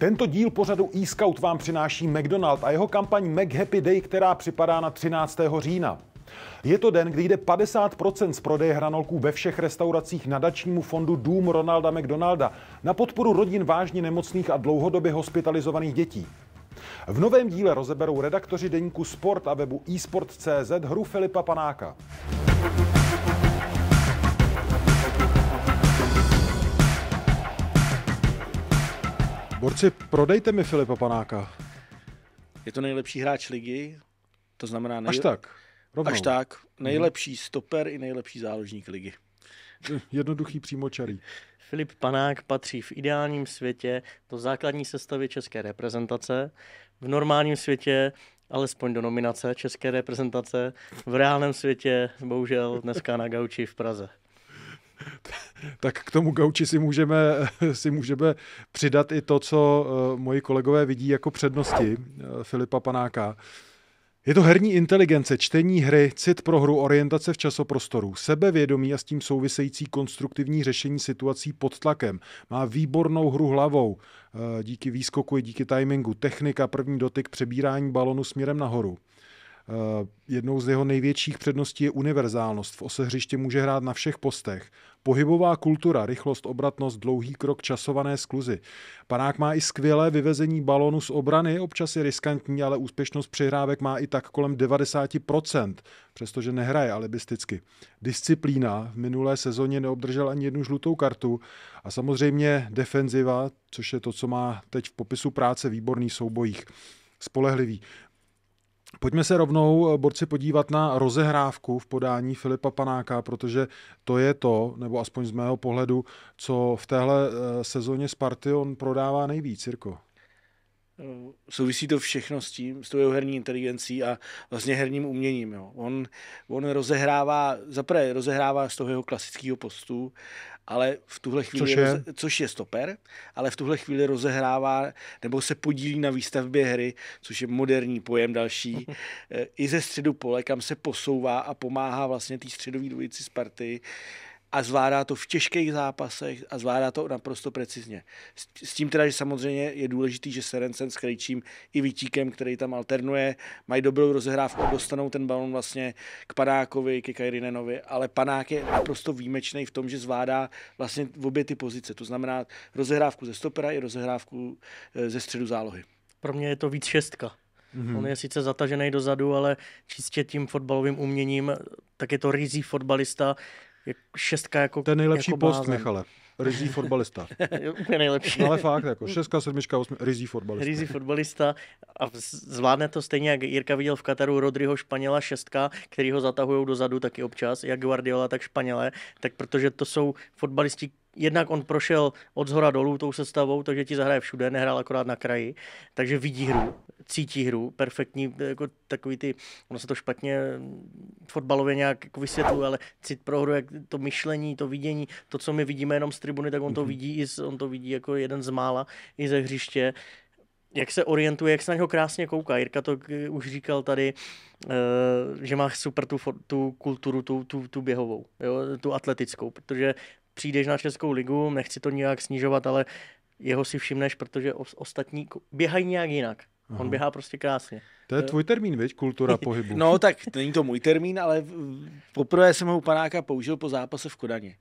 Tento díl pořadu eScout vám přináší McDonald a jeho kampaň Happy Day, která připadá na 13. října. Je to den, kdy jde 50% z prodeje hranolků ve všech restauracích nadačnímu fondu Dům Ronalda McDonalda na podporu rodin vážně nemocných a dlouhodobě hospitalizovaných dětí. V novém díle rozeberou redaktoři deníku Sport a webu eSport.cz hru Filipa Panáka. Borci, prodejte mi Filipa Panáka. Je to nejlepší hráč ligy, to znamená... Nejle... Až tak. Rovnou. Až tak. Mhm. Nejlepší stoper i nejlepší záložník ligy. Jednoduchý přímočarý. Filip Panák patří v ideálním světě do základní sestavy české reprezentace. V normálním světě alespoň do nominace české reprezentace. V reálném světě bohužel dneska na gauči v Praze. tak k tomu gauči si můžeme, si můžeme přidat i to, co eh, moji kolegové vidí jako přednosti eh, Filipa Panáka. Je to herní inteligence, čtení hry, cit pro hru, orientace v časoprostoru, sebevědomí a s tím související konstruktivní řešení situací pod tlakem. Má výbornou hru hlavou, eh, díky výskoku i díky timingu, technika, první dotyk, přebírání balonu směrem nahoru. Eh, jednou z jeho největších předností je univerzálnost. V ose hřiště může hrát na všech postech. Pohybová kultura, rychlost, obratnost, dlouhý krok, časované skluzy. Panák má i skvělé vyvezení balónu z obrany, občas je riskantní, ale úspěšnost přihrávek má i tak kolem 90%, přestože nehraje alibisticky. Disciplína v minulé sezóně neobdržel ani jednu žlutou kartu a samozřejmě defenziva, což je to, co má teď v popisu práce výborný soubojích spolehlivý. Pojďme se rovnou, eh, borci, podívat na rozehrávku v podání Filipa Panáka, protože to je to, nebo aspoň z mého pohledu, co v téhle eh, sezóně Sparty on prodává nejvíc, Jirko. Eh, souvisí to všechno s tím, s tou herní inteligencí a vlastně herním uměním. Jo. On, on rozehrává, zaprvé rozehrává z toho jeho klasického postu ale v tuhle chvíli, což je, roze, což je stoper, ale v tuhle chvíli rozehrává nebo se podílí na výstavbě hry, což je moderní pojem další, eh, i ze středu pole, kam se posouvá a pomáhá vlastně té středové dvojici Sparty. Uh, a zvládá to v těžkých zápasech a zvládá to naprosto precizně. S tím teda, že samozřejmě je důležitý, že Serencen s Krejčím i Vítíkem, který tam alternuje, mají dobrou rozehrávku, dostanou ten balon vlastně k Panákovi, ke Kajrinenovi, ale Panák je naprosto výjimečný v tom, že zvládá vlastně obě ty pozice, to znamená rozehrávku ze stopera i rozehrávku e, ze středu zálohy. Pro mě je to víc šestka. Mm-hmm. On je sice zatažený dozadu, ale čistě tím fotbalovým uměním, tak je to rizí fotbalista, šestka jako To je nejlepší jako post, Michale. Rizí fotbalista. Úplně nejlepší. No, ale fakt, jako šestka, sedmička, osmi, rizí fotbalista. Rizí fotbalista a zvládne to stejně, jak Jirka viděl v Kataru Rodriho Španěla šestka, který ho zatahují dozadu taky občas, jak Guardiola, tak Španěle, tak protože to jsou fotbalisti, jednak on prošel od zhora dolů tou sestavou, takže ti zahraje všude, nehrál akorát na kraji, takže vidí hru, cítí hru, perfektní, jako takový ty, ono se to špatně mm, fotbalově nějak jako vysvětluje, ale cit pro hru, jak to myšlení, to vidění, to, co my vidíme jenom z tribuny, tak on to mhm. vidí, i z, on to vidí jako jeden z mála i ze hřiště, jak se orientuje, jak se na něho krásně kouká. Jirka to eh, už říkal tady, eh, že má super tu, tu kulturu, tu, tu, tu běhovou, jo, tu atletickou, protože přijdeš na Českou ligu, nechci to nějak snižovat, ale jeho si všimneš, protože ostatní běhají nějak jinak. Aha. On běhá prostě krásně. To je tvůj termín, viď? Kultura pohybu. No tak, není to můj termín, ale poprvé jsem ho u panáka použil po zápase v Kodaně.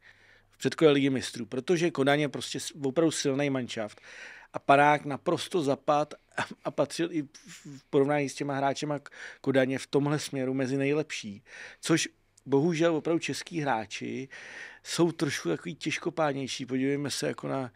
V předkole ligy mistrů, protože Kodaně je prostě opravdu silný manšaft a Panák naprosto zapad a, a patřil i v porovnání s těma hráčema Kodaně v tomhle směru mezi nejlepší, což bohužel opravdu český hráči jsou trošku takový těžkopádnější. Podívejme se jako na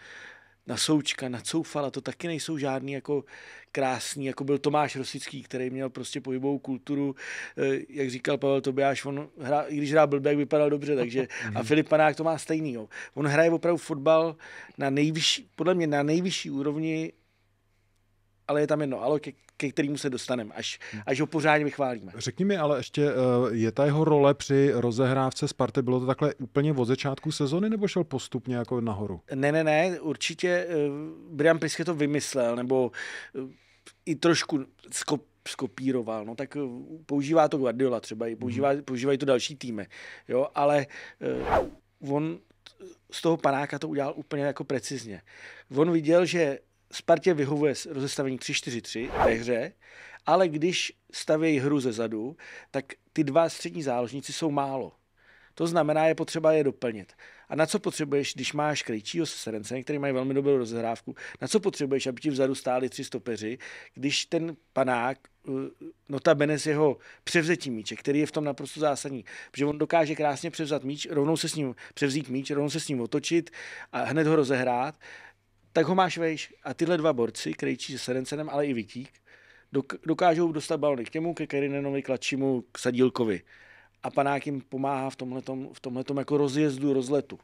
na Součka, na Coufala, to taky nejsou žádný jako krásný, jako byl Tomáš Rosický, který měl prostě pohybovou kulturu, eh, jak říkal Pavel Tobiáš, on hra, i když hrál blbě, vypadal dobře, takže a Filip Panák to má stejný. Jo. On hraje opravdu fotbal na nejvyšší, podle mě na nejvyšší úrovni ale je tam jedno ale ke, ke kterému se dostaneme, až, až ho pořádně vychválíme. Řekni mi, ale ještě eh, je ta jeho role při rozehrávce Sparty, bylo to takhle úplně od začátku sezony, nebo šel postupně jako nahoru? Ne, ne, ne, určitě eh, Brian Priske to vymyslel, nebo eh, i trošku skop, skopíroval, no tak používá to Guardiola třeba, i používá, mm. používají to další týmy, jo, ale on z toho panáka to udělal úplně jako precizně. On viděl, že Spartě vyhovuje rozestavení 3-4-3 ve hře, ale když stavějí hru ze zadu, tak ty dva střední záložníci jsou málo. To znamená, je potřeba je doplnit. A na co potřebuješ, když máš Krejčího s Serencem, který mají velmi dobrou rozhrávku, na co potřebuješ, aby ti vzadu stáli tři stopeři, když ten panák, eh, ta z jeho převzetí míče, který je v tom naprosto zásadní, protože on dokáže krásně převzat míč, rovnou se s ním převzít míč, rovnou se s ním otočit a hned ho rozehrát, tak ho máš vejš. A tyhle dva borci, Krejčí s Serencenem, ale i Vitík, dokážou dostat balony k němu, ke Kerinenovi, k Lačimu, k Sadílkovi. A panák jim pomáhá v tomhletom, v tomhletom jako rozjezdu, rozletu.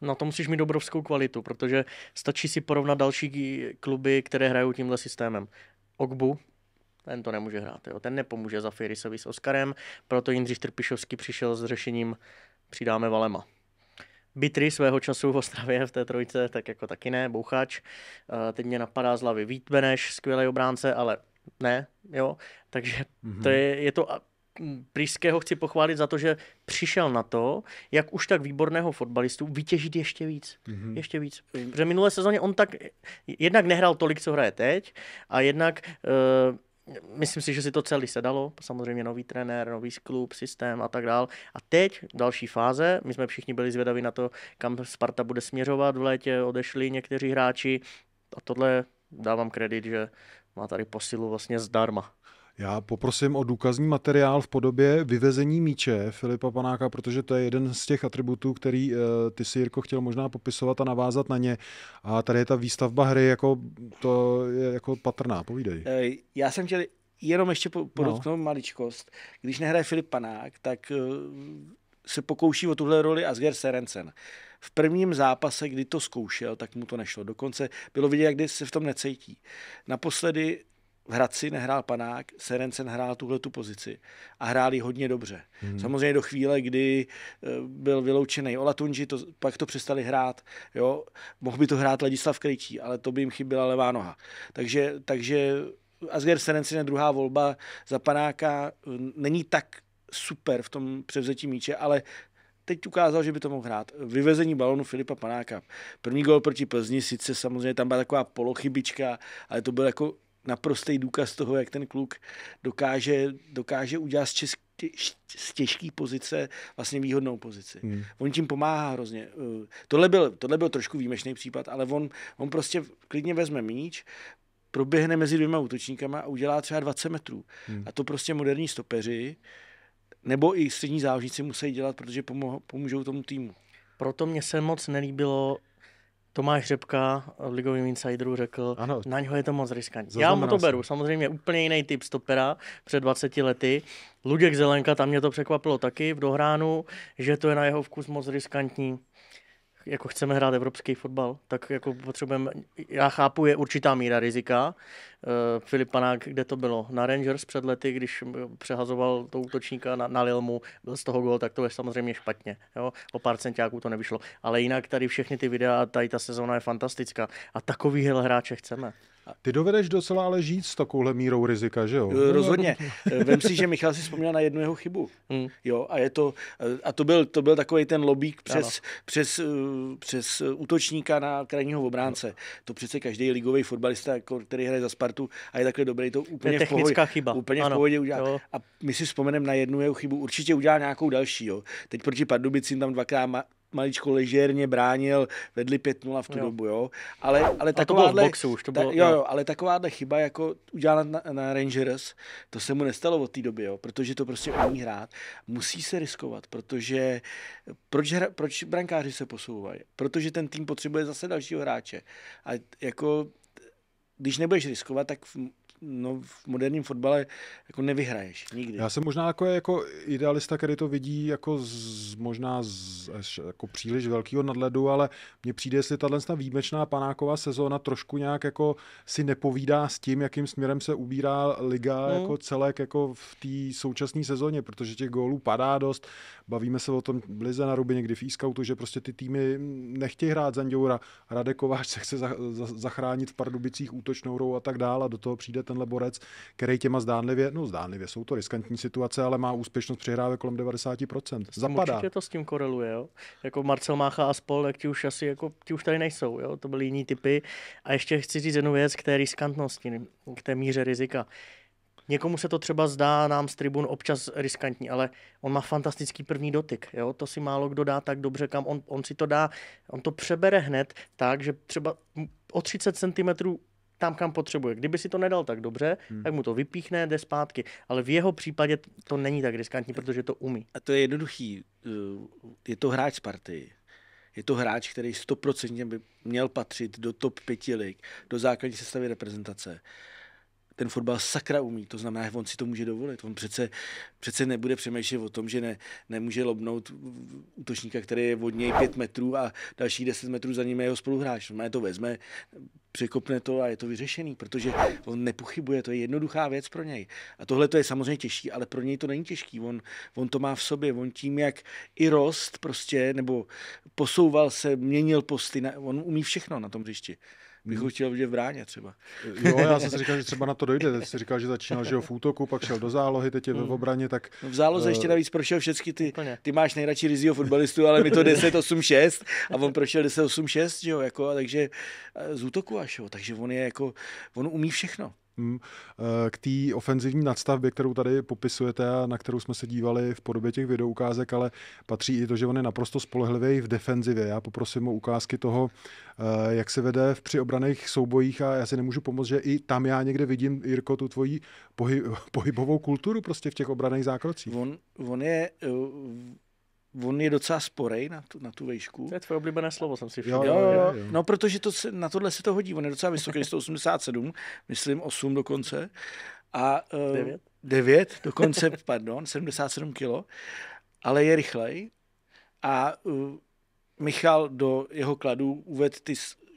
Na no, to musíš mít dobrovskou kvalitu, protože stačí si porovnat další kluby, které hrajou tímhle systémem. Ogbu, ten to nemůže hrát, jo. ten nepomůže za Firisovi s Oskarem, proto Jindřich Trpišovský přišel s řešením přidáme Valema. Bitry svého času v Ostravě v té trojce, tak jako taky ne, Bouchač. Eh, teď mě napadá z hlavy Vít Beneš, skvělý obránce, ale ne, jo. Takže mm-hmm. to mhm. je, je to mm, Prýského chci pochválit za to, že přišel na to, jak už tak výborného fotbalistu vytěžit ještě víc. Mm-hmm. Ještě víc. Protože minulé sezóně on tak jednak nehrál tolik, co hraje teď, a jednak uh, myslím si, že si to celý sedalo, samozřejmě nový trenér, nový klub, systém a tak dál. A teď další fáze, my jsme všichni byli zvědaví na to, kam Sparta bude směřovat, v létě odešli někteří hráči a tohle dávám kredit, že má tady posilu vlastně zdarma. Já poprosím o důkazní materiál v podobě vyvezení míče Filipa Panáka, protože to je jeden z těch atributů, který eh, ty si Jirko chtěl možná popisovat a navázat na ně. A tady je ta výstavba hry jako, to je jako patrná. Povídej. Eh, já jsem chtěl jenom ještě no. podotknout no. maličkost. Když nehraje Filip Panák, tak eh, se pokouší o tuhle roli Asger Serencen. V prvním zápase, kdy to zkoušel, tak mu to nešlo. Dokonce bylo vidět, jak se v tom necítí. Naposledy v Hradci nehrál Panák, Serencen hrál tuhle tu pozici a hráli hodně dobře. Hmm. Samozřejmě do chvíle, kdy eh, byl vyloučený Olatunji, to, pak to přestali hrát. Jo? Mohl by to hrát Ladislav Krejčí, ale to by jim chyběla levá noha. Takže, takže Asger Serencen je druhá volba za Panáka. Není tak super v tom převzetí míče, ale teď ukázal, že by to mohl hrát. Vyvezení balonu Filipa Panáka. První gol proti Plzni, sice samozřejmě tam byla taková polochybička, ale to byl jako naprostý důkaz toho, jak ten kluk dokáže, dokáže udělat z, česk, z těžké pozice vlastně výhodnou pozici. Hmm. On tím pomáhá hrozně. Eh, tohle byl, tohle byl trošku výjimečný případ, ale on, on prostě klidně vezme míč, proběhne mezi dvěma útočníkama a udělá třeba 20 metrů. Hmm. A to prostě moderní stopeři nebo i střední záložníci musí dělat, protože pomůžou tomu týmu. Proto mě se moc nelíbilo, Tomáš Řepka v ligovým insideru řekl, ano. na něho je to moc riskantní. Já mu to beru, samozřejmě úplně jiný typ stopera před 20 lety. Luděk Zelenka, tam mě to překvapilo taky v dohránu, že to je na jeho vkus moc riskantní jako chceme hrát evropský fotbal, tak jako potřebujeme, já chápu, je určitá míra rizika. Eh, Filip Panák, kde to bylo? Na Rangers před lety, když přehazoval to útočníka na, na Lilmu, byl z toho gol, tak to je samozřejmě špatně. Jo? O pár centiáků to nevyšlo. Ale jinak tady všechny ty videa, tady ta sezóna je fantastická. A takovýhle hráče chceme. Ty dovedeš docela ale žít s takovouhle mírou rizika, že jo? Eh, rozhodně. Eh, vem si, že Michal si vzpomněl na jednu jeho chybu. Hmm. Jo, a je to, eh, a to byl, to byl takový ten lobík přes, přes, přes útočníka na krajního obránce. Ano. To přece každý ligový fotbalista, jako, který hraje za Spartu a je takhle dobrý, to úplně je v pohodě. chyba. Úplně ano. v pohodě udělá. Jo. A my si vzpomeneme na jednu jeho chybu, určitě udělá nějakou další. Jo. Teď proti Pardubicím tam dvakrát maličko ležérně bránil, vedli 5-0 v tu jo. dobu, jo. Ale, ale v boxu už, to bylo, ta, jo, jo, ale takováhle chyba, jako udělat na, na Rangers, to se mu nestalo od té doby, jo, protože to prostě umí hrát. Musí se riskovat, protože proč, hra, proč brankáři se posouvají? Protože ten tým potřebuje zase dalšího hráče. A jako když nebudeš riskovat, tak no, v moderním fotbale jako nevyhraješ nikdy. Já jsem možná jako, jako idealista, který to vidí jako z, možná z, až jako příliš velkého nadhledu, ale mně přijde, jestli tahle výjimečná panáková sezóna trošku nějak jako si nepovídá s tím, jakým směrem se ubírá liga mm. jako celek jako v té současné sezóně, protože těch gólů padá dost. Bavíme se o tom Blize na ruby někdy v e že prostě ty týmy nechtějí hrát za Radek se chce za, za, zachránit v Pardubicích útočnou hrou a tak dále a do toho přijde tenhle borec, který těma zdánlivě, no zdánlivě, jsou to riskantní situace, ale má úspěšnost přihrávek kolem 90%. Zapadá. Určitě to s tím koreluje, jo. Jako Marcel Mácha a spol, Jak ti už asi, jako, ti už tady nejsou, jo. To byly jiní typy. A ještě chci říct jednu věc k té riskantnosti, k té míře rizika. Někomu se to třeba zdá nám z tribun občas riskantní, ale on má fantastický první dotyk. Jo? To si málo kdo dá tak dobře, kam on, on si to dá. On to přebere hned tak, že třeba o 30 cm tam, kam potřebuje. Kdyby si to nedal tak dobře, hmm. tak mu to vypíchne, jde zpátky. Ale v jeho případě to není tak riskantní, protože to umí. A to je jednoduchý. Eh, je to hráč z party. Je to hráč, který stoprocentně by měl patřit do top pěti lig, do základní sestavy reprezentace ten fotbal sakra umí, to znamená, že on si to může dovolit. On přece, přece nebude přemýšlet o tom, že ne, nemůže lobnout útočníka, který je od něj 5 metrů a další 10 metrů za ním je jeho spoluhráč. On to vezme, překopne to a je to vyřešený, protože on nepochybuje, to je jednoduchá věc pro něj. A tohle to je samozřejmě těžší, ale pro něj to není těžký. On, on to má v sobě, on tím, jak i rost prostě, nebo posouval se, měnil posty, on umí všechno na tom hřišti bych ho chtěl vidět v bráně třeba. Jo, já jsem si říkal, že třeba na to dojde. Teď jsi říkal, že začínal že jo, v útoku, pak šel do zálohy, teď je ve hmm. obraně, tak... No, v záloze uh... ještě navíc prošel všechny ty, ty máš nejradši rizího fotbalistu, ale mi to 10-8-6 a on prošel 10-8-6, jo, jako, a takže eh, z útoku až, jo, takže on je jako, on umí všechno. Mm, eh, k té ofenzivní nadstavbě, kterou tady popisujete a na kterou jsme se dívali v podobě těch videoukázek, ale patří i to, že on je naprosto spolehlivý v defenzivě. Já poprosím o ukázky toho, eh, jak se vede v přiobraných soubojích a já si nemůžu pomoct, že i tam já někde vidím, Jirko, tu tvoji pohy- pohybovou kulturu prostě v těch obraných zákrocích. On, on je eh, on je docela sporej na tu, na tu vejšku. To je tvoje oblíbené slovo, jsem si všiml. Jo, jo, jo. No, protože to, na tohle se to hodí. On je docela vysoký, 187, myslím 8 dokonce. A, 9? Eh, 9 dokonce, pardon, 77 kilo. Ale je rychlej. A uh, Michal do jeho kladu uvedl ty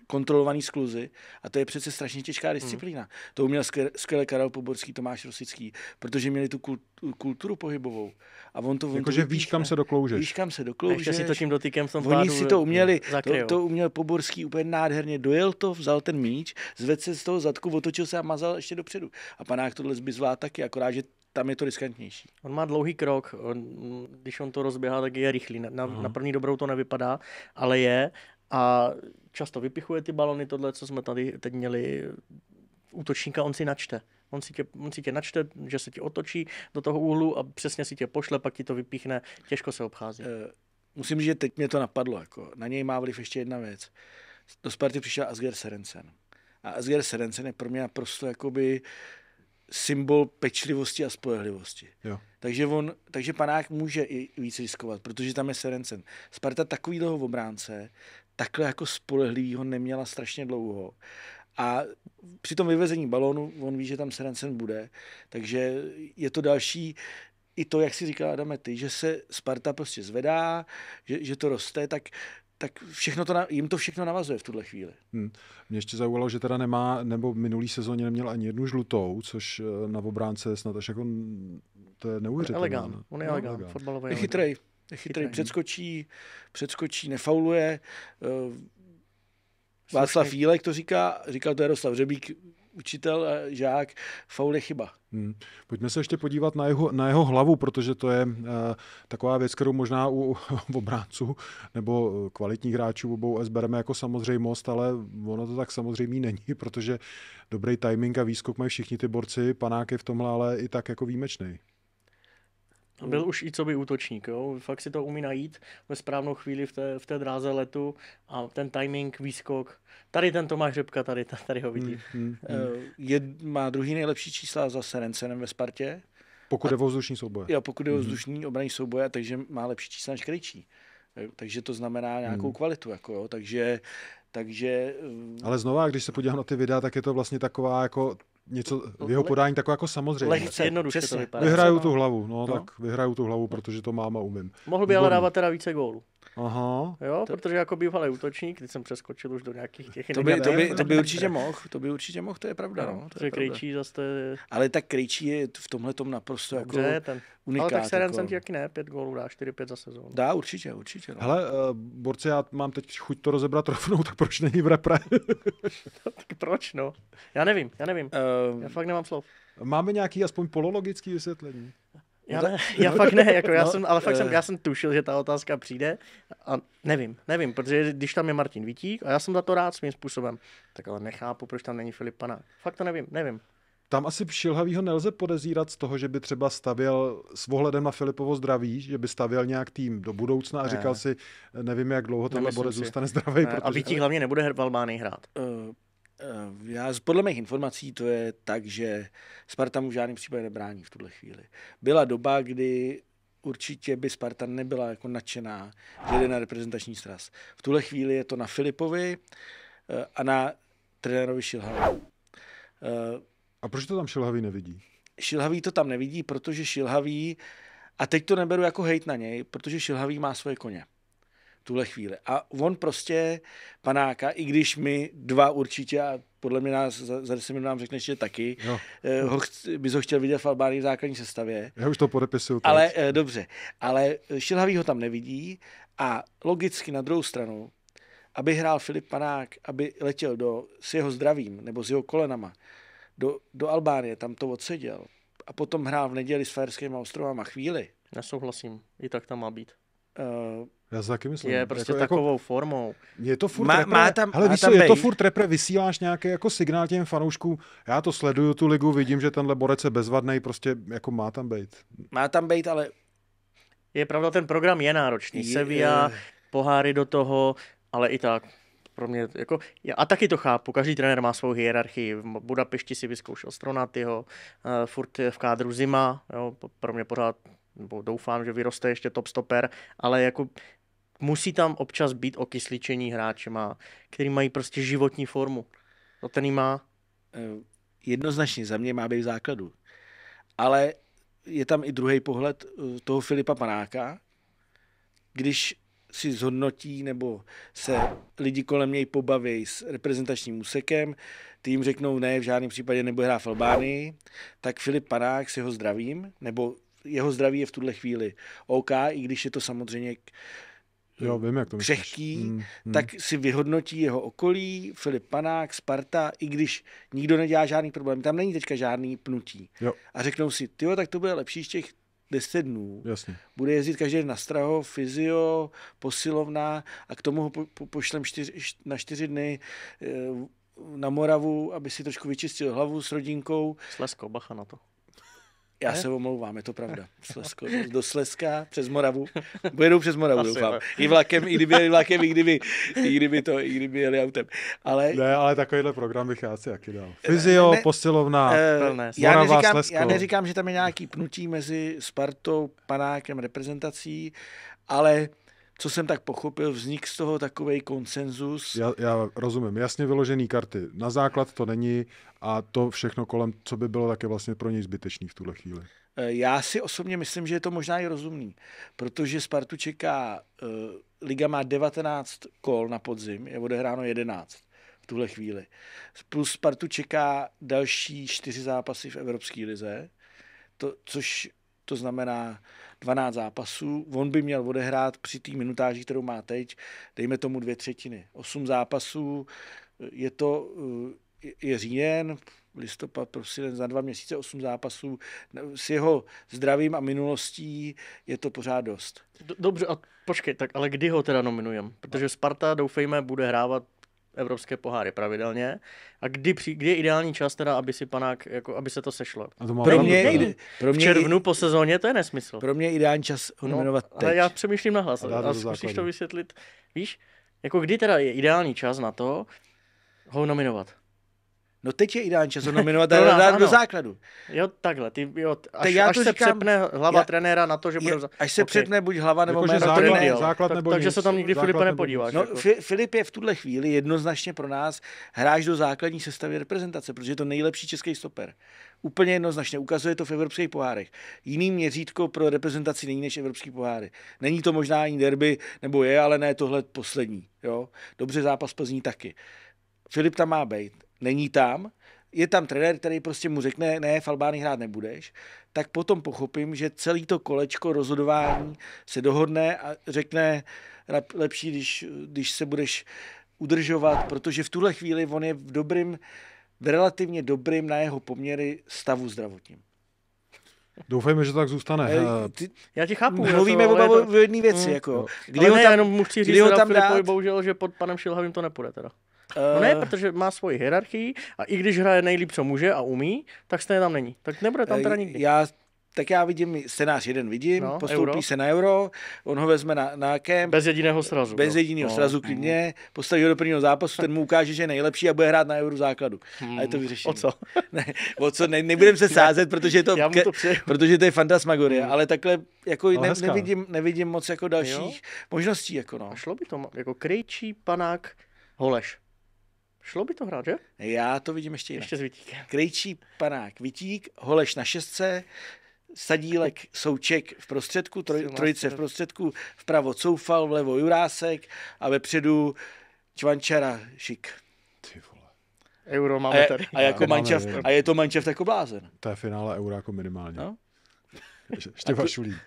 kontrolovaný skluzy a to je přece strašně těžká hmm. disciplína. Mm. To uměl skvěle Karel Poborský, Tomáš Rosický, protože měli tu kult, kulturu pohybovou. A on to... Jakože víš, kam se dokloužeš. Víš, kam se dokloužeš. A ještě si to tím dotykem v tom Oni si to uměli, to, to, uměl Poborský úplně nádherně. Dojel to, vzal ten míč, zved se z toho zadku, otočil se a mazal ještě dopředu. A panák tohle zbyzvá taky, akorát, že tam je to riskantnější. On má dlouhý krok, on, když on to rozběhá, tak je rychlý. Na, na, mhm. na první dobrou to nevypadá, ale je a často vypichuje ty balony, tohle, co jsme tady teď měli, útočníka on si načte. On si, tě, on si tě načte, že se ti otočí do toho úhlu a přesně si tě pošle, pak ti to vypíchne, těžko se obchází. Eh, musím říct, že teď mě to napadlo. Jako. Na něj má vliv ještě jedna věc. Do Sparty přišel Asger Serencen. A Asger Serencen je pro mě naprosto jakoby symbol pečlivosti a spolehlivosti. Jo. Takže, on, takže panák může i víc riskovat, protože tam je Serencen. Sparta v obránce takhle jako spolehlivýho neměla strašně dlouho. A při tom vyvezení balónu, on ví, že tam Serencen bude, takže je to další, i to, jak si říkal Adame, ty, že se Sparta prostě zvedá, že, že to roste, tak tak všechno to, jim to všechno navazuje v tuhle chvíli. Hmm. Mě ještě zaujalo, že teda nemá, nebo minulý sezóně neměl ani jednu žlutou, což eh, na obránce snad až jako to je neuvěřitelné. Elegant, on je no, elegant, elegant. fotbalový. Je chytrej. Chytrý předskočí, předskočí, nefauluje. Eh, Václav Jílek to říká, říkal to Jaroslav Řebík, učitel a žák, faul je chyba. Hmm. Pojďme se ještě podívat na jeho, na jeho hlavu, protože to je uh, taková věc, kterou možná u, u obránců nebo kvalitních hráčů obou S bereme jako samozřejmost, ale ono to tak samozřejmě není, protože dobrý timing a výskok mají všichni ty borci, panák je v tomhle ale i tak jako výjimečný. A byl už i co by útočník, jo? fakt si to umí najít ve správnou chvíli v té, v té dráze letu a ten timing, výskok. Tady ten Tomáš Řepka, tady, tady ho vidí. Hmm, hmm, hmm. Eh, je, má druhý nejlepší čísla za Serencenem ve Spartě. Pokud a, je o vzdušní souboje. Jo, pokud je o vzdušní hmm. obraní souboje, takže má lepší čísla než Krejčí. Eh, takže to znamená nějakou hmm. kvalitu. Jako, jo? Takže, takže... Eh, Ale znova, když se podívám na ty videa, tak je to vlastně taková jako něco, v jeho podání takové jako samozřejmě. Lehce jednoduše Přesně. to vypadá. Vyhraju tu hlavu, no, no, tak vyhraju tu hlavu, protože to máma umím. Mohl by Výborný. ale dávat teda více gólů. Aha. Jo, to... protože jako bývalý útočník, když jsem přeskočil už do nějakých těch... To by, to by, to by určitě mohl, to by určitě mohl, to je pravda. No, no to je pravda. zase to je... Ale tak Krejčí je v tomhle tom naprosto jako Dobře, ten... unikát. Ale tak Seren jako... ti jaký ne, pět gólů dá, čtyři, pět za sezónu. Dá, určitě, určitě. No. Hele, uh, eh, borci, já mám teď chuť to rozebrat rovnou, tak proč není v repre? no, tak proč, no? Já nevím, já nevím. Um... Já fakt nemám slov. Máme nějaký aspoň polologický vysvětlení? Já, no ne, já no fakt ne, jako já no, jsem, ale fakt eh. jsem, já jsem tušil, že ta otázka přijde a nevím, nevím, protože když tam je Martin Vítík a já jsem za to rád svým způsobem, tak ale nechápu, proč tam není Filip Pana. Fakt to nevím, nevím. Tam asi Šilhavýho nelze podezírat z toho, že by třeba stavěl s ohledem na Filipovo zdraví, že by stavěl nějak tým do budoucna a ne. říkal si, nevím, jak dlouho no, tenhle bude zůstane zdravý. Ne. Protože... A Vítík hlavně nebude v Albánii hrát. Uh, Eh, já, podle mých informací to je tak, že Sparta mu v žádném případě nebrání v tuhle chvíli. Byla doba, kdy určitě by Sparta nebyla jako nadšená, že jde na reprezentační stras. V tuhle chvíli je to na Filipovi eh, a na trenérovi Šilhavý. Eh, a proč to tam Šilhavý nevidí? Šilhavý to tam nevidí, protože Šilhavý, a teď to neberu jako hejt na něj, protože Šilhavý má svoje koně tuhle chvíli. A on prostě panáka, i když my dva určitě, a podle mě nás za, za 10 minut nám řekne že taky, no. ho, bys ho chtěl vidět v Albánii v základní sestavě. Já už to podepisuju. Ale eh, dobře, ale eh, Šilhavý ho tam nevidí a logicky na druhou stranu, aby hrál Filip Panák, aby letěl do, s jeho zdravím nebo s jeho kolenama do, do Albánie, tam to odseděl a potom hrál v neděli s Fajerskými ostrovama chvíli. Nesouhlasím, i tak tam má být. Uh, já si taky myslím. Je prostě jako, jako- takovou jako, formou. Je to furt má, repre, má tam, hele, má tam je to furt repre, vysíláš nějaký jako signál těm fanouškům. Já to sleduju tu ligu, vidím, že tenhle borec je bezvadný, prostě jako má tam být. Má tam být, ale je pravda, ten program je náročný. Je... Sevilla, poháry do toho, ale i tak pro mě, jako, a taky to chápu, každý trenér má svou hierarchii. V Budapešti si vyzkoušel Stronatyho, uh, eh, furt v kádru Zima, jo, pro mě pořád nebo doufám, že vyroste ještě top stoper, ale jako musí tam občas být okysličení hráče, má, který mají prostě životní formu. No ten jí má. Eh, jednoznačně za mě má být v základu. Ale je tam i druhý pohled eh, toho Filipa Panáka, když si zhodnotí nebo se lidi kolem něj pobaví s reprezentačním úsekem, ty jim řeknou ne, v žádném případě nebude hrát v Albánii, tak Filip Panák si ho zdravím, nebo jeho zdraví je v tuhle chvíli OK, i když je to samozřejmě jo, vím, jak to křehký, mm, mm. tak si vyhodnotí jeho okolí, Filip Panák, Sparta, i když nikdo nedělá žádný problém, tam není teďka žádný pnutí. Jo. A řeknou si, jo, tak to bude lepší z těch 10 dnů. Jasně. Bude jezdit každý den na straho, fyzio, posilovna a k tomu ho po, po, pošlem čtyř, na 4 dny eh, na Moravu, aby si trošku vyčistil hlavu s rodinkou. Slesko bacha na to. Já ne? se omlouvám, je to pravda. Slezko, do Sleska přes Moravu. Pojedou přes Moravu, Asi, doufám. Ne. I vlakem, i kdyby jeli vlakem, i kdyby, i kdyby to, i kdyby jeli autem. Ale... Ne, ale takovýhle program bych asi taky dal. Fyzio, ne, posilovna, uh, já neříkám, Já neříkám, že tam je nějaký pnutí mezi Spartou, Panákem, reprezentací, ale co jsem tak pochopil, vznik z toho takový konsenzus. Já, já rozumím, jasně vyložený karty. Na základ to není a to všechno kolem, co by bylo také vlastně pro něj zbytečný v tuhle chvíli. Eh, já si osobně myslím, že je to možná i rozumný, protože Spartu čeká, eh, Liga má 19 kol na podzim, je odehráno 11 v tuhle chvíli. Plus Spartu čeká další čtyři zápasy v Evropské lize, to, což to znamená 12 zápasů. On by měl odehrát při té minutáži, kterou má teď, dejme tomu dvě třetiny. 8 zápasů, je to eh, je říjen, listopad, prosinec, za dva měsíce, osm zápasů. S jeho zdravím a minulostí je to pořád dost. Dobře, a počkej, tak ale kdy ho teda nominujeme? Protože Sparta, doufejme, bude hrávat evropské poháry pravidelně. A kdy, při, kdy je ideální čas teda, aby si panák, jako, aby se to sešlo? A to pro mě, ide, pro mě, v červnu po sezóně to je nesmysl. Pro mě je ideální čas ho no, jmenovat teď. Ale já přemýšlím nahlas a, a zkusíš to vysvětlit. Víš, jako kdy teda je ideální čas na to ho nominovat? No teď je ideální čas ho nominovat a no, dát ano. do základu. Jo, takhle. Ty, jo, až, Teď já až to se říkám, přepne hlava já, trenéra na to, že bude... Až se okay. přepne buď hlava nebo jako, základ, trenéra. Základ tak, nebo tak, takže se tam nikdy Filipa nepodíváš. No, jako. Filip je v tuhle chvíli jednoznačně pro nás hráč do základní sestavy reprezentace, protože je to nejlepší český stoper. Úplně jednoznačně. Ukazuje to v evropských pohárech. Jiný měřítko pro reprezentaci není než evropský poháry. Není to možná ani derby, nebo je, ale ne tohle poslední. Jo? Dobře zápas Plzní taky. Filip tam má být není tam, je tam trenér, který prostě mu řekne, ne, Falbány hrát nebudeš, tak potom pochopím, že celý to kolečko rozhodování se dohodne a řekne, lepší, když, když se budeš udržovat, protože v tuhle chvíli on je v dobrým, v relativně dobrým na jeho poměry stavu zdravotním. Doufejme, že to tak zůstane. E, ty, já ti chápu. Mluvíme oba o jedné věci. Mm, jako. Kdy ho tam, jenom mu chci říct, kdy ho tam dát... bohužel, že pod panem Šilhavým to nepůjde. Teda. No ne, eh. protože má svoji hierarchii a i když hraje nejlíp, co může a umí, tak stejně tam není. Tak nebude tam teda eh, nikdy. Já tak já vidím, scénář jeden vidím, no, postoupí euro. se na euro, on ho vezme na, na kem. Bez jediného srazu. Bez jediného no. srazu klidně, mhm. postaví ho do prvního zápasu, ten mu ukáže, že je nejlepší a bude hrát na euro základu. Hmm. A je to hmm. vyřešené. O co? ne, o co, ne, nebudem se sázet, protože je to, to protože to je fantasmagorie, hmm. ale takhle jako no, ne, nevidím, nevidím moc jako dalších jo? možností. Jako no. A šlo by to, jako krejčí, panák, holeš. Šlo by to hrát, že? Já to vidím ještě jinak. Ještě s Vítíkem. Krejčí panák Vítík, Holeš na šestce, Sadílek, Souček v prostředku, troj, trojice v prostředku, vpravo Coufal, vlevo Jurásek a vepředu Čvančara Šik. Ty vole. Euro máme a, tady. A, jako mančav, a je to mančev jako blázen. To je finále Euro jako minimálně. No? Štěva Šulín.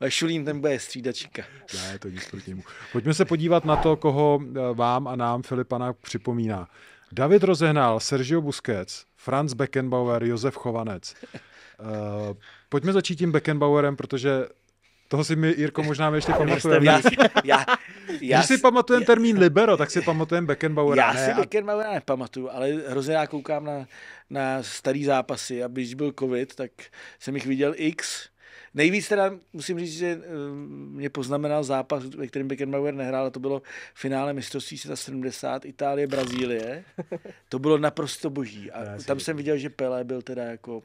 A Šulín ten bude střídačka. Ne, to nic proti němu. Pojďme se podívat na to, koho eh, vám a nám Filipana připomíná. David Rozehnal, Sergio Busquets, Franz Beckenbauer, Josef Chovanec. Uh, pojďme začít tím Beckenbauerem, protože toho si mi, Jirko, možná ještě pamatujeme. Já, já, já, Když si pamatujeme termín libero, tak si pamatujeme Beckenbauera. Já ne, si a... Beckenbauera nepamatuju, ale hrozně já koukám na, na starý zápasy a když byl covid, tak jsem jich viděl x Nejvíc teda musím říct, že eh, mě poznamenal zápas, ve kterém Beckenbauer nehrál, a to bylo v finále mistrovství 70 Itálie, Brazílie. To bylo naprosto boží. A tam jsem viděl, že Pele byl teda jako...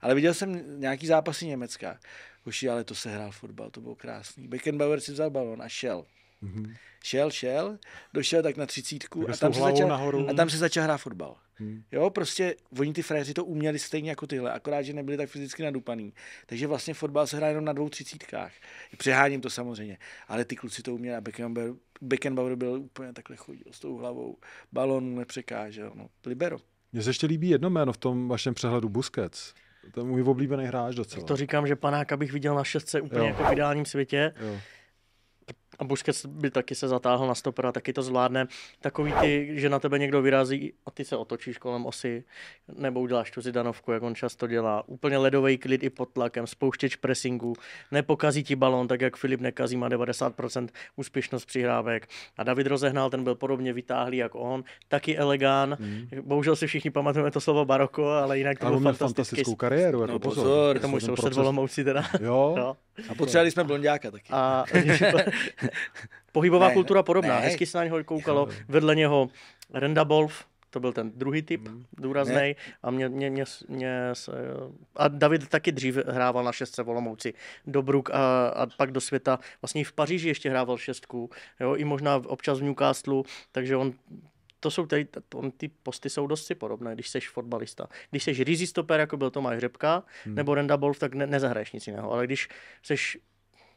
Ale viděl jsem nějaký zápasy Německa. Hoši, ale to se hrál fotbal, to bylo krásný. Beckenbauer si vzal balon a šel. Mm-hmm. Šel, šel, došel tak na třicítku a tam, se začal, nahoru. a tam se začal hrát fotbal. Hmm. Jo, prostě oni ty frajeři to uměli stejně jako tyhle, akorát, že nebyli tak fyzicky nadupaný. Takže vlastně fotbal se hraje jenom na dvou třicítkách. Přeháním to samozřejmě, ale ty kluci to uměli a Beckenbauer, Beckenbauer byl úplně takhle chodil s tou hlavou. Balon nepřekážel, no. Libero. Mně se ještě líbí jedno jméno v tom vašem přehledu Busquets. To je můj oblíbený hráč docela. To říkám, že panáka bych viděl na šestce úplně jo. jako v ideálním světě. Jo a Busquets by taky se zatáhl na stopera, taky to zvládne. Takový ty, že na tebe někdo vyrazí a ty se otočíš kolem osy, nebo uděláš tu zidanovku, jak on často dělá. Úplně ledový klid i pod tlakem, spouštěč pressingu, nepokazí ti balon, tak jak Filip nekazí, má 90% úspěšnost přihrávek. A David rozehnal, ten byl podobně vytáhlý jak on, taky elegán. Mm. Bohužel si všichni pamatujeme to slovo baroko, ale jinak to ale byl fantastický. fantastickou kariéru, jako no, pozor. pozor. Je tomu jsou před Olomoucí teda. Jo. no. A potřebovali jsme blondiáka taky. A, pohybová ne, kultura podobná. Ne. Hezky se na něho koukalo. Vedle něho Renda Bolf, to byl ten druhý typ, mm. důrazný. A, mě, mě, mě, mě, a David taky dřív hrával na šestce v Olomouci, do Bruk a, a pak do světa. Vlastně v Paříži ještě hrával šestku, jo, i možná občas v Newcastle, takže on to jsou tady, on, ty posty jsou dost si podobné, když jsi fotbalista. Když jsi rizí stoper, jako byl Tomáš Hřebka, hmm. nebo Renda Bolf, tak ne, nezahraješ nic jiného. Ale když jsi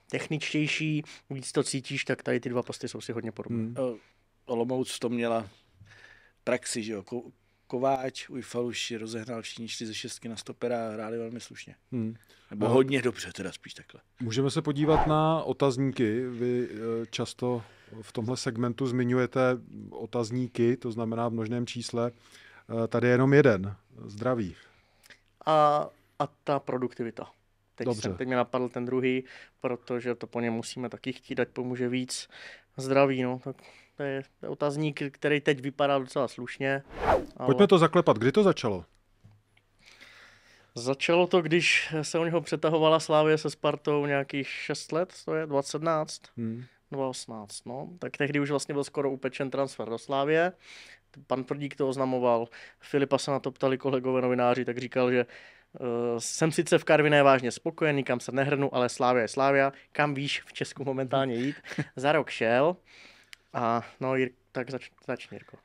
techničtější, víc to cítíš, tak tady ty dva posty jsou si hodně podobné. Hmm. Eh, Olomouc to měla praxi, že jo? Kováč, Kováč, Ujfaluši rozehrál všichni šli ze šestky na stopera a hráli velmi slušně. Hmm. Nebo hodně dobře, teda spíš takhle. Můžeme se podívat na otazníky. Vy eh, často v tomhle segmentu zmiňujete otazníky, to znamená v množném čísle. Eh, tady je jenom jeden, zdraví. A, a ta produktivita. Teď, Dobře. Jsem, teď mě napadl ten druhý, protože to po něm musíme taky chtít, ať pomůže víc. Zdraví, no, tak to je, otazník, který teď vypadá docela slušně. Ale... Pojďme to zaklepat. Kdy to začalo? Začalo to, když se o něho přetahovala Slávě se Spartou nějakých 6 let, to je 2017. Hmm. 2018, no, tak tehdy už vlastně byl skoro upečen transfer do Slávě. Pan Prdík to oznamoval, Filipa se na to ptali kolegové novináři, tak říkal, že uh, jsem sice v Karviné vážně spokojený, kam se nehrnu, ale Slávia je Slávia, kam víš v Česku momentálně jít. Za rok šel a no, Jir, tak zač, začni, Jirko.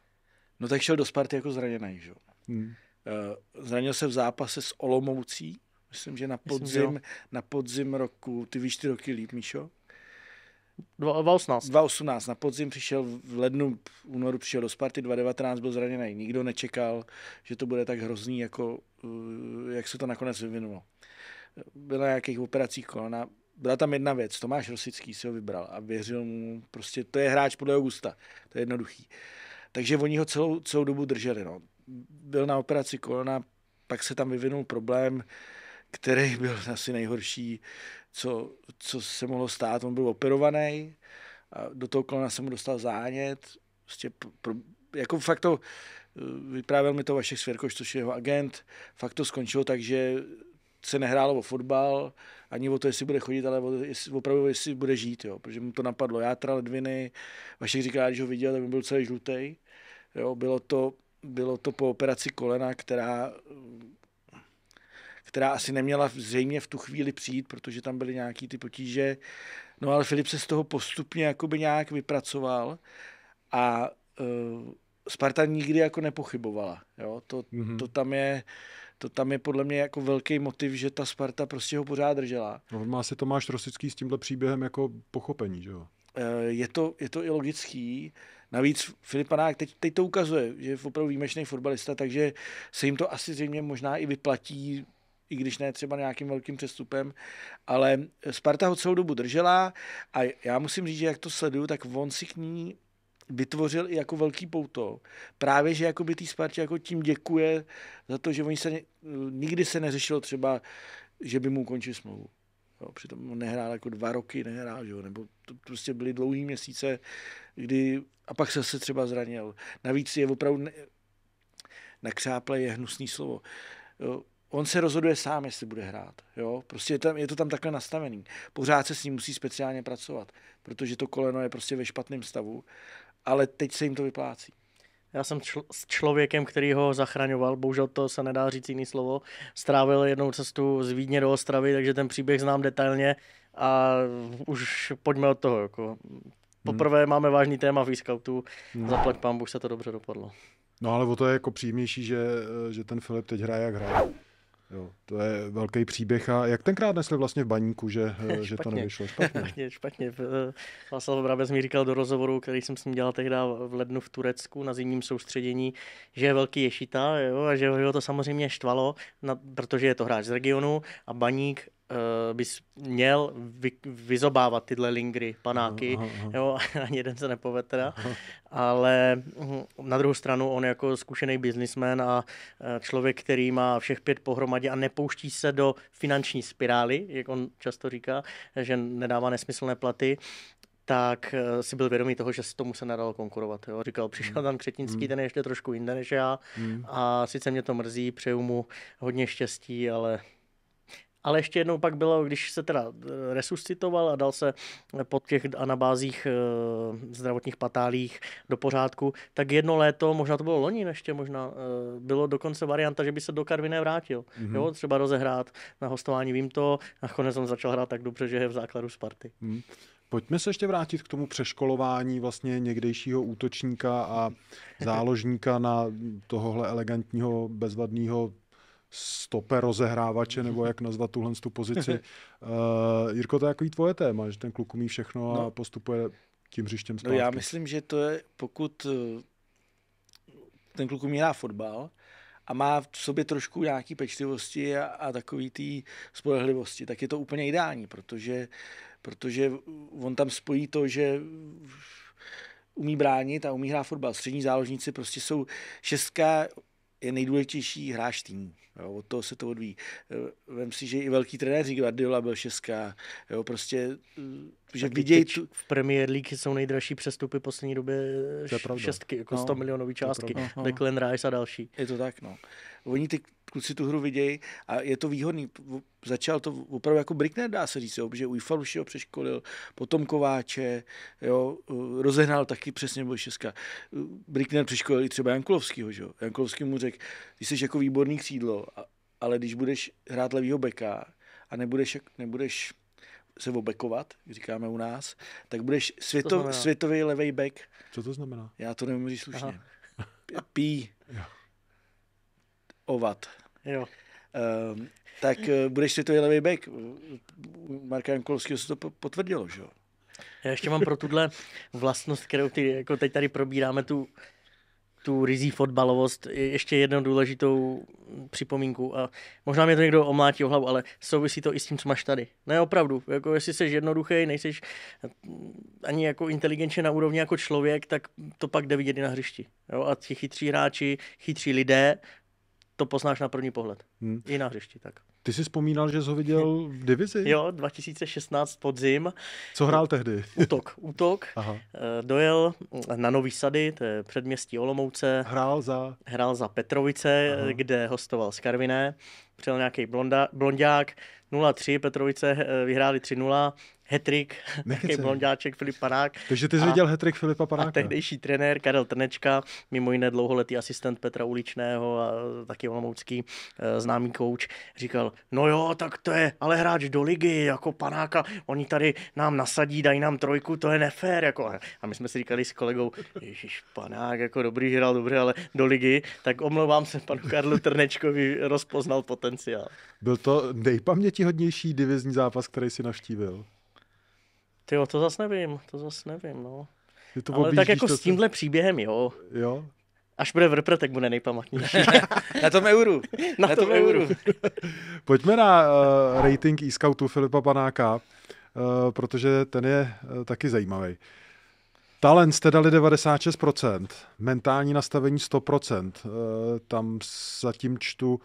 No tak šel do Sparty jako zraněný, že? Hmm. Eh, zranil se v zápase s Olomoucí, myslím, že na podzim, myslím, že na podzim roku, ty víš ty roky líp, Míšo? 2018. 2018 na podzim přišel, v lednu, v únoru přišel do Sparty, 2019 byl zraněný. Nikdo nečekal, že to bude tak hrozný, jako, eh, jak se to nakonec vyvinulo. Byla na nějakých operacích kolena. Byla tam jedna věc, Tomáš Rosický si ho vybral a věřil mu, prostě to je hráč podle Augusta, to je jednoduchý. Takže oni ho celou, celou dobu drželi. No. Byl na operaci kolena, pak se tam vyvinul problém, který byl asi nejhorší co, co se mohlo stát. On byl operovaný, a do toho kolena jsem mu dostal zánět. Prostě pro, pro, jako fakt to, eh, vyprávěl mi to Vašek Svěrkoš, což je jeho agent, fakt to skončilo tak, že se nehrálo o fotbal, ani o to, jestli bude chodit, ale o, jestli, opravdu, jestli bude žít, jo. protože mu to napadlo. Játra, ledviny, Vašek říká, když ho viděl, tak byl celý žlutý. Jo. Bylo, to, bylo to po operaci kolena, která která asi neměla zřejmě v tu chvíli přijít, protože tam byly nějaký ty potíže. No ale Filip se z toho postupně jakoby nějak vypracoval a uh, Sparta nikdy jako nepochybovala. Jo? To, mm-hmm. to tam je to tam je podle mě jako velký motiv, že ta Sparta prostě ho pořád držela. No, má se Tomáš Rosický s tímhle příběhem jako pochopení, že jo? Eh, je to, je to i logický. Navíc Filip Panák teď, teď to ukazuje, že je opravdu výjimečný fotbalista, takže se jim to asi zřejmě možná i vyplatí i když ne třeba nějakým velkým přestupem, ale Sparta ho celou dobu držela a já musím říct, že jak to sleduju, tak on si k ní vytvořil i jako velký pouto. Právě, že jako by tý Spartě jako tím děkuje za to, že oni se, nikdy se neřešilo třeba, že by mu ukončil smlouvu. Jo, přitom on nehrál jako dva roky, nehrál, že jo, nebo to prostě byly dlouhý měsíce, kdy, a pak se se třeba zranil. Navíc je opravdu, ne, nakřáple je hnusný slovo. Jo, on se rozhoduje sám, jestli bude hrát. Jo? Prostě je, tam, je to tam takhle nastavený. Pořád se s ním musí speciálně pracovat, protože to koleno je prostě ve špatném stavu, ale teď se jim to vyplácí. Já jsem čl- s člověkem, který ho zachraňoval, bohužel to se nedá říct jiný slovo, strávil jednou cestu z Vídně do Ostravy, takže ten příběh znám detailně a už pojďme od toho. Jako. Poprvé hmm. máme vážný téma v e-scoutu, hmm. No. zaplať pán Bůh se to dobře dopadlo. No ale o to je jako příjemnější, že, že ten Filip teď hraje jak hraje. Jo, to je velký příběh. A jak tenkrát nesli vlastně v baníku, že, špatně. že to nevyšlo? Špatně, špatně. špatně. Eh, Václav Brabec mi říkal do rozhovoru, který jsem s ním dělal tehdy v lednu v Turecku na zimním soustředění, že je velký ješita jo, a že ho to samozřejmě štvalo, na, protože je to hráč z regionu a baník uh, bys měl vy, vyzobávat tyhle lingry, panáky. uh, uh. Jo, ani jeden se nepovede teda. Aha. Ale hm, na druhou stranu on jako zkušený biznismen a eh, člověk, který má všech pět pohromadě a nepouští se do finanční spirály, jak on často říká, že nedává nesmyslné platy, tak eh, si byl vědomý toho, že s tomu se nedalo konkurovat. Jo. Říkal, přišel mm. tam Křetinský, mm. ten je ještě trošku jinde než já mm. a sice mě to mrzí, přeju mu hodně štěstí, ale ale ještě jednou pak bylo, když se teda eh, resuscitoval a dal se eh, pod těch anabázích eh, zdravotních patálích do pořádku, tak jedno léto, možná to bylo loni ještě možná, bylo dokonce varianta, že by se do Karviné vrátil. Mm-hmm. Jo, třeba rozehrát na hostování, vím to, nakonec on začal hrát tak dobře, že je v základu Sparty. Mm. Pojďme se ještě vrátit k tomu přeškolování vlastně někdejšího útočníka a záložníka na tohohle elegantního, bezvadného stope rozehrávače, nebo jak nazvat tuhle tu pozici. Uh, Jirko, to je takový tvoje téma, že ten kluk umí všechno no. a postupuje tím hřištěm zpátky. No já myslím, že to je, pokud eh, ten kluk umí hrát fotbal a má v sobě trošku nějaký pečlivosti a, a takový té spolehlivosti, tak je to úplně ideální, protože, protože on tam spojí to, že umí bránit a umí hrát fotbal. Střední záložníci prostě jsou šestka, je nejdůležitější hráč tým. Jo, od toho se to odvíjí. Eh, vem si, že i velký trenér Guardiola byl šestka. Jo, prostě, eh, že vidějí tu... V Premier League jsou nejdražší přestupy poslední době šestky, jako no, 100 milionové částky. No, no. Declan Rice a další. Je to tak, no. Oni ty kluci tu hru vidějí a je to výhodný. Začal to opravdu jako Brickner, dá se říct, jo, protože už ho přeškolil, potom Kováče, jo, rozehnal taky přesně Bojšeska. Brickner přeškolil i třeba Jankulovskýho, že jo. Jankulovský mu řekl, ty jsi jako výborný křídlo, ale když budeš hrát levýho beka a nebudeš, nebudeš se obekovat, říkáme u nás, tak budeš světo, světový levý back. Co to znamená? Já to nemůžu slušně. Aha. Pí. Ovat. Jo. Uh, tak uh, budeš si to je levý back. Marka Jankolského se to potvrdilo, že jo? Já ještě mám pro tuhle vlastnost, kterou ty, jako teď tady probíráme, tu, tu rizí fotbalovost, ještě jednu důležitou připomínku. A možná mě to někdo omlátí o hlavu, ale souvisí to i s tím, co máš tady. Ne, opravdu. Jako jestli jsi jednoduchý, nejsi ani jako inteligenčně na úrovni jako člověk, tak to pak jde vidět i na hřišti. Jo? A ti chytří hráči, chytří lidé to poznáš na první pohled. Hmm. I na hřišti, tak. Ty jsi vzpomínal, že jsi ho viděl v divizi? jo, 2016 podzim. Co hrál tehdy? útok, útok. Aha. Eh, dojel na Nový Sady, to je předměstí Olomouce. Hrál za? Hrál za Petrovice, Aha. kde hostoval z Karviné. Přijel nějaký blondák, 0-3, Petrovice eh, vyhráli 3-0, hetrik, takový blondáček Filip Panák. Takže ty jsi a, viděl hetrik Filipa Panáka. A tehdejší trenér Karel Trnečka, mimo jiné dlouholetý asistent Petra Uličného a taky olomoucký eh, známý kouč, říkal, no jo, tak to je ale hráč do ligy, jako Panáka, oni tady nám nasadí, dají nám trojku, to je nefér. Jako. A my jsme si říkali s kolegou, ježiš, Panák, jako dobrý, hrál dobře, ale do ligy, tak omlouvám se panu Karlu Trnečkovi, rozpoznal potenciál. Byl to nejpamětihodnější divizní zápas, který si navštívil. Ty to zase nevím, to zase nevím, no. Je to Ale tak jako to, s tímhle příběhem, jo. Jo. Až bude vrpr, tak bude nejpamatnější. na tom euru. Na, na tom, tom euru. Pojďme na uh, rating e-scoutu Filipa Panáka, uh, protože ten je uh, taky zajímavý. Talent jste dali 96%, mentální nastavení 100%. e, tam zatím čtu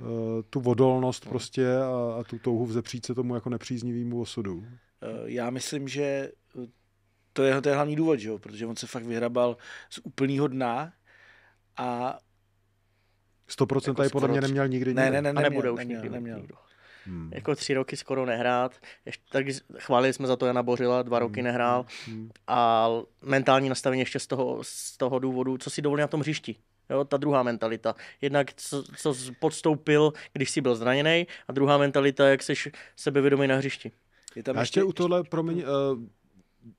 e, tu odolnost hmm. prostě a, a tu touhu vzepřít se tomu jako nepříznivýmu osudu. Eh, já myslím, že eh, to je, to je hlavní důvod, že jo? protože on se fakt vyhrabal z úplného dna a 100% jako tady podle mě neměl nikdy nikdo. Ne, ne, ne, neměl, a nebude neměl, už neměl, nikdy neměl. nikdo. Hmm. Jako tři roky skoro nehrát, ještě, tak chválili jsme za to Jana Bořila, dva roky hmm. nehrál hmm. a mentální nastavení ještě z toho, z toho důvodu, co si dovolí na tom hřišti. Jo, ta druhá mentalita. Jednak co, co podstoupil, když jsi byl zraněný, a druhá mentalita, jak jsi sebevědomý na hřišti. Je tam a ještě, ještě u tohle, promiň, uh,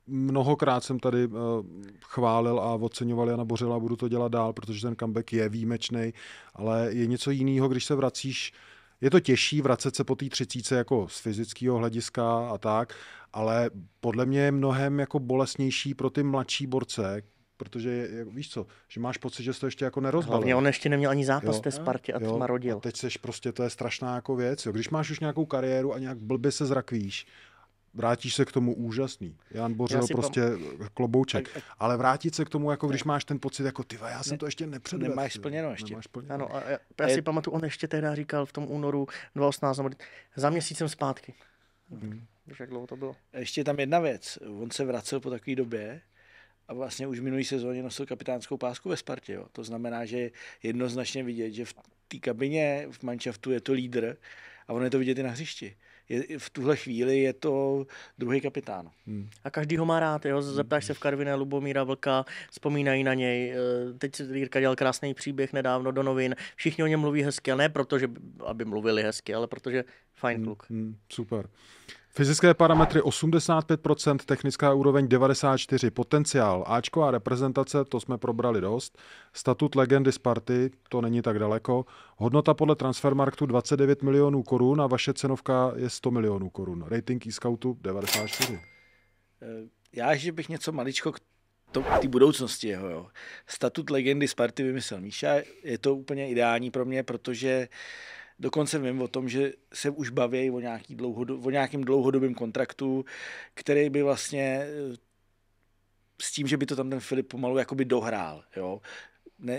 mnohokrát jsem tady uh, chválil a oceňoval Jana Bořila a budu to dělat dál, protože ten comeback je výjimečný, ale je něco jiného, když se vracíš je to těžší vracet se po té třicíce jako z fyzického hlediska a tak, ale podle mě je mnohem jako bolesnější pro ty mladší borce, protože je, víš co, že máš pocit, že jsi to ještě jako nerozbalil. Hlavně on ještě neměl ani zápas jo, té Spartě a tma rodil. A teď seš prostě, to je strašná jako věc. Jo. Když máš už nějakou kariéru a nějak blbě se zrakvíš, vrátíš se k tomu úžasný. Jan Bořil prostě pom... klobouček. A, a... Ale vrátit se k tomu, jako když ne. máš ten pocit, jako ty, já jsem ne, to ještě nepředvedl. Nemáš splněno ještě. Nemáš splněno. Ano, a já, já si je... pamatuju, on ještě tehdy říkal v tom únoru 2018, za měsícem zpátky. Hmm. Víš, jak dlouho to bylo? A ještě tam jedna věc. On se vracel po takové době, a vlastně už minulý sezóně nosil kapitánskou pásku ve Spartě. Jo. To znamená, že jednoznačně vidět, že v té kabině, v manšaftu je to lídr a on je to vidět i na hřišti. Je, v tuhle chvíli je to druhý kapitán. Hmm. A každý ho má rád, jo? Hmm. zeptáš se v Karviné Lubomíra Vlka, vzpomínají na něj. Eh, teď Jirka dělal krásný příběh nedávno do novin. Všichni o něm mluví hezky, ale ne proto, že aby mluvili hezky, ale protože fajn hmm, kluk. Hmm, hmm, super. Fyzické parametry 85%, technická úroveň 94%, potenciál Ačko a reprezentace, to jsme probrali dost, statut legendy Sparty, to není tak daleko, hodnota podle Transfermarktu 29 milionů korun a vaše cenovka je 100 milionů korun, rating e-scoutu 94. Eh, já, ještě bych něco maličko k té budoucnosti jeho, jo. Statut legendy Sparty vymyslel Míša, je to úplně ideální pro mě, protože uh, Dokonce vím o tom, že se už baví o, nějaký dlouhodob, o nějakým dlouhodobém kontraktu, který by vlastně eh, s tím, že by to tam ten Filip pomalu jakoby dohrál. Jo?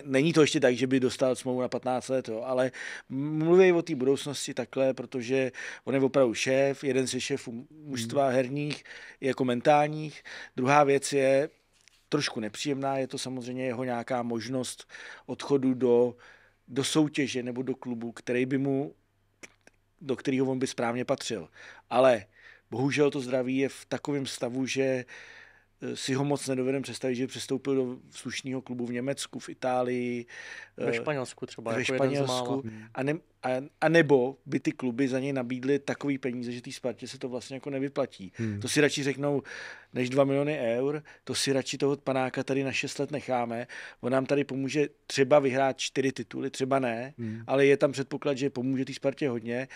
není to ještě tak, že by dostal smlouvu na 15 let, jo, ale mluví o té budoucnosti takhle, protože on je opravdu šéf, jeden ze šéfů mužstva hmm. herních, jako mentálních. Druhá věc je trošku nepříjemná, je to samozřejmě jeho nějaká možnost odchodu do do soutěže nebo do klubu, který by mu, do kterého on by správně patřil. Ale bohužel to zdraví je v takovém stavu, že Eh, si ho moc nedovedem představit, že přestoupil do slušného klubu v Německu, v Itálii. Eh, ve Španělsku třeba. Ve jako Španělsku. Hmm. A, ne, a, a nebo by ty kluby za něj nabídly takový peníze, že té Spartě se to vlastně jako nevyplatí. Hmm. To si radši řeknou, než 2 miliony eur, to si radši toho panáka tady na 6 let necháme. On nám tady pomůže třeba vyhrát čtyři tituly, třeba ne, hmm. ale je tam předpoklad, že pomůže té Spartě hodně.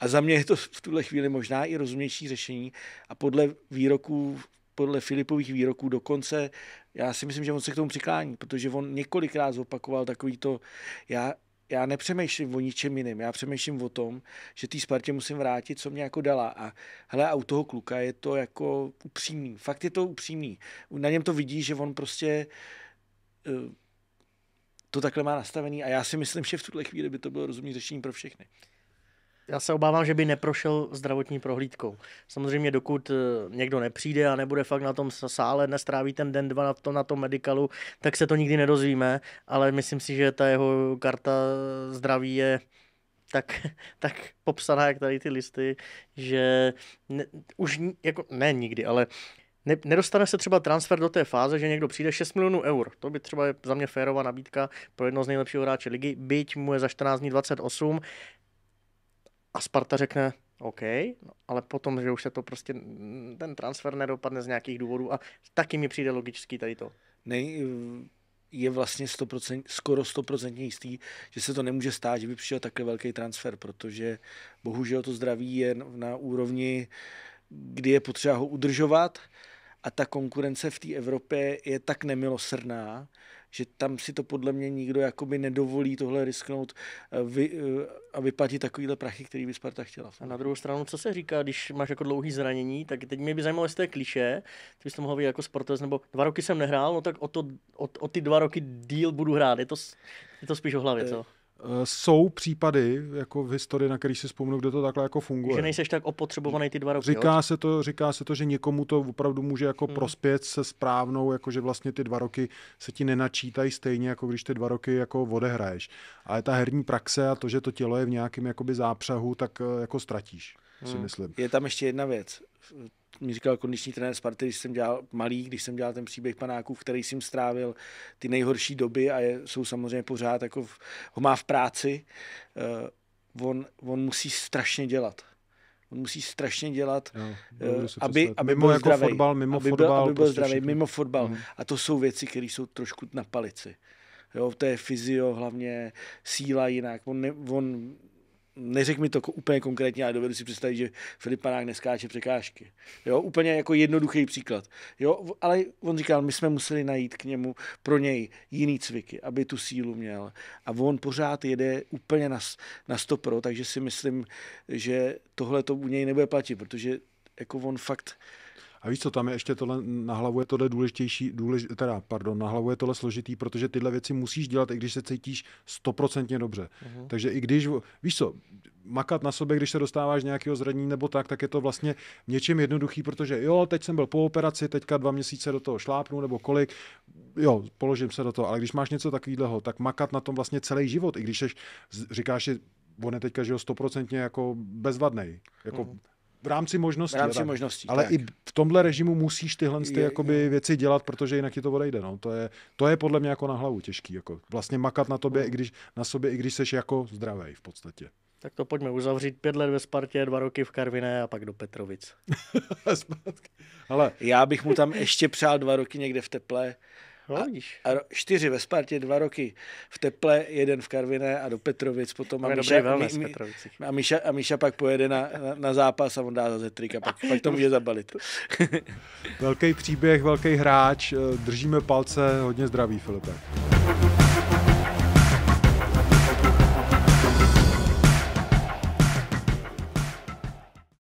A za mě je to v tuhle chvíli možná i rozumnější řešení. A podle výroků podle Filipových výroků dokonce, já si myslím, že on se k tomu přiklání, protože on několikrát zopakoval takový to, já, já nepřemýšlím o ničem jiném, já přemýšlím o tom, že té Spartě musím vrátit, co mě jako dala. A hele, a u toho kluka je to jako upřímný, fakt je to upřímný. Na něm to vidí, že on prostě eh, to takhle má nastavený a já si myslím, že v tuhle chvíli by to bylo rozumné řešení pro všechny. Já se obávám, že by neprošel zdravotní prohlídkou. Samozřejmě dokud eh, někdo nepřijde a nebude fakt na tom sále, nestráví ten den, dva na tom, na tom medicalu, tak se to nikdy nedozvíme, ale myslím si, že ta jeho karta zdraví je tak, tak popsaná, jak tady ty listy, že ne, už jako, ne nikdy, ale ne, nedostane se třeba transfer do té fáze, že někdo přijde 6 milionů eur. To by třeba je za mě férová nabídka pro jedno z nejlepších hráče ligy, byť mu je za 14 dní 28. A Sparta řekne, OK, no, ale potom, že už se to prostě, mm, ten transfer nedopadne z nějakých důvodů a taky mi přijde logický tady to. Nej, je vlastně 100%, skoro 100% jistý, že se to nemůže stát, že by přišel takhle velký transfer, protože bohužel to zdraví je na úrovni, kdy je potřeba ho udržovat a ta konkurence v té Evropě je tak nemilosrdná, že tam si to podle mě nikdo jakoby nedovolí tohle risknout eh, vy, eh, a vyplatit takovýhle prachy, který by Sparta chtěla. A na druhou stranu, co se říká, když máš jako dlouhý zranění, tak teď mě by zajímalo, jestli to je kliše, ty bys to mohl jako sportovec, nebo dva roky jsem nehrál, no tak o, to, o, o ty dva roky díl budu hrát, je to, je to spíš o hlavě, co? Eh, Eh, jsou případy jako v historii, na který si vzpomenu, kde to takhle jako funguje. Že nejseš tak opotřebovaný ty dva roky. Říká, jo? se to, říká se to, že někomu to opravdu může jako hmm. prospět se správnou, jako že vlastně ty dva roky se ti nenačítají stejně, jako když ty dva roky jako odehraješ. Ale ta herní praxe a to, že to tělo je v nějakém jakoby zápřahu, tak eh, jako ztratíš, hmm. si mhm. myslím. Je tam ještě jedna věc mi říkal kondiční jako trenér Sparty, když jsem dělal malý, když jsem dělal ten příběh panáků, který jsem strávil ty nejhorší doby a je, jsou samozřejmě pořád, jako v, ho má v práci, uh, on, on musí strašně dělat. On musí strašně dělat, jo, uh, aby, aby byl jako zdravý. Fotbal, mimo aby fotbal, aby byl prostě zdravý, všechno. mimo fotbal. Mm. A to jsou věci, které jsou trošku na palici. Jo, to je fyzio, hlavně síla jinak. On, ne, on neřek mi to úplně konkrétně, ale dovedu si představit, že Filip Panák neskáče překážky. Jo, úplně jako jednoduchý příklad. Jo, ale on říkal, my jsme museli najít k němu pro něj jiný cviky, aby tu sílu měl. A on pořád jede úplně na, na stopro, takže si myslím, že tohle to u něj nebude platit, protože jako on fakt a víš co, tam je ještě tohle, je tohle důležitější, důlež, teda, pardon, na hlavu je tohle složitý, protože tyhle věci musíš dělat, i když se cítíš stoprocentně dobře. Uh-huh. Takže i když, víš co, makat na sobě, když se dostáváš nějakého zranění nebo tak, tak je to vlastně něčím jednoduchý, protože jo, teď jsem byl po operaci, teďka dva měsíce do toho šlápnu nebo kolik, jo, položím se do toho, ale když máš něco takového, tak makat na tom vlastně celý život, i když jsi, říkáš že on je teďka, že jo, stoprocentně jako bezvadnej, jako uh-huh v rámci možností. V rámci tak. možností Ale tak. i v tomhle režimu musíš tyhle ty, je, jakoby, je. věci dělat, protože jinak ti to odejde. No. To, je, to je podle mě jako na hlavu těžký. Jako vlastně makat na, tobě, no. i když, na sobě, i když seš jako zdravý v podstatě. Tak to pojďme uzavřít. Pět let ve Spartě, dva roky v Karviné a pak do Petrovic. Ale já bych mu tam ještě přál dva roky někde v teple No, vidíš. A, a čtyři ve Spartě, dva roky v Teple, jeden v Karviné a do Petrovic potom. Máme a Míša, velmi mi, a, Míša, a Míša pak pojede na, na, na zápas a on dá zase trik a pak, pak to může zabalit. velký příběh, velký hráč, eh, držíme palce, hodně zdraví Filipe.